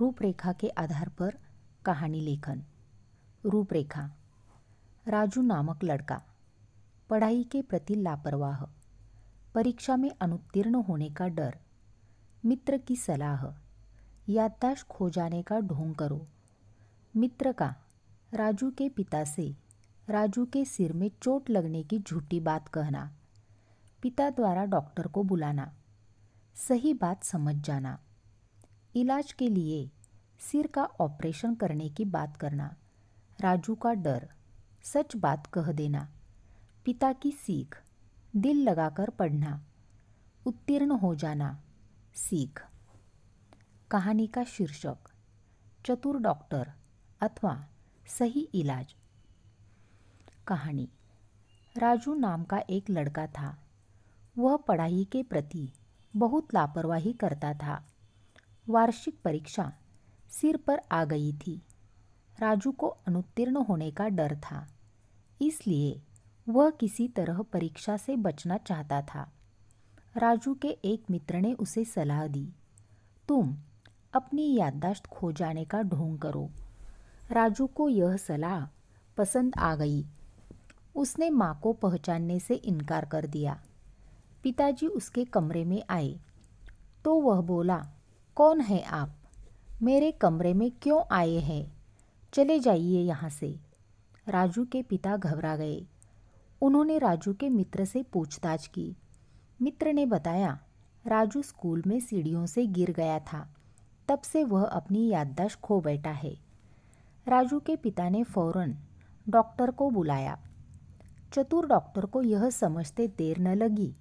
रूपरेखा के आधार पर कहानी लेखन रूपरेखा राजू नामक लड़का पढ़ाई के प्रति लापरवाह परीक्षा में अनुत्तीर्ण होने का डर मित्र की सलाह याददाश्त खो जाने का ढोंग करो मित्र का राजू के पिता से राजू के सिर में चोट लगने की झूठी बात कहना पिता द्वारा डॉक्टर को बुलाना सही बात समझ जाना इलाज के लिए सिर का ऑपरेशन करने की बात करना राजू का डर सच बात कह देना पिता की सीख दिल लगाकर पढ़ना उत्तीर्ण हो जाना सीख कहानी का शीर्षक चतुर डॉक्टर अथवा सही इलाज कहानी राजू नाम का एक लड़का था वह पढ़ाई के प्रति बहुत लापरवाही करता था वार्षिक परीक्षा सिर पर आ गई थी राजू को अनुत्तीर्ण होने का डर था इसलिए वह किसी तरह परीक्षा से बचना चाहता था राजू के एक मित्र ने उसे सलाह दी तुम अपनी याददाश्त खो जाने का ढोंग करो राजू को यह सलाह पसंद आ गई उसने माँ को पहचानने से इनकार कर दिया पिताजी उसके कमरे में आए तो वह बोला कौन है आप मेरे कमरे में क्यों आए हैं चले जाइए यहाँ से राजू के पिता घबरा गए उन्होंने राजू के मित्र से पूछताछ की मित्र ने बताया राजू स्कूल में सीढ़ियों से गिर गया था तब से वह अपनी याददाश्त खो बैठा है राजू के पिता ने फौरन डॉक्टर को बुलाया चतुर डॉक्टर को यह समझते देर न लगी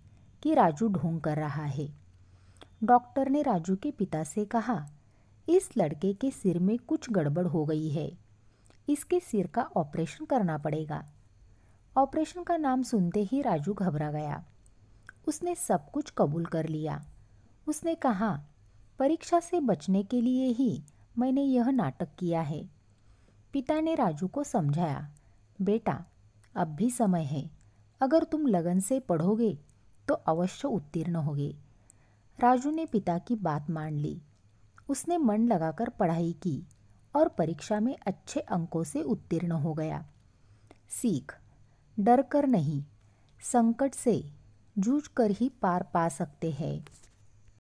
कि राजू ढोंग कर रहा है डॉक्टर ने राजू के पिता से कहा इस लड़के के सिर में कुछ गड़बड़ हो गई है इसके सिर का ऑपरेशन करना पड़ेगा ऑपरेशन का नाम सुनते ही राजू घबरा गया उसने सब कुछ कबूल कर लिया उसने कहा परीक्षा से बचने के लिए ही मैंने यह नाटक किया है पिता ने राजू को समझाया बेटा अब भी समय है अगर तुम लगन से पढ़ोगे तो अवश्य उत्तीर्ण होगे राजू ने पिता की बात मान ली उसने मन लगाकर पढ़ाई की और परीक्षा में अच्छे अंकों से उत्तीर्ण हो गया सीख डर कर नहीं संकट से जूझ कर ही पार पा सकते हैं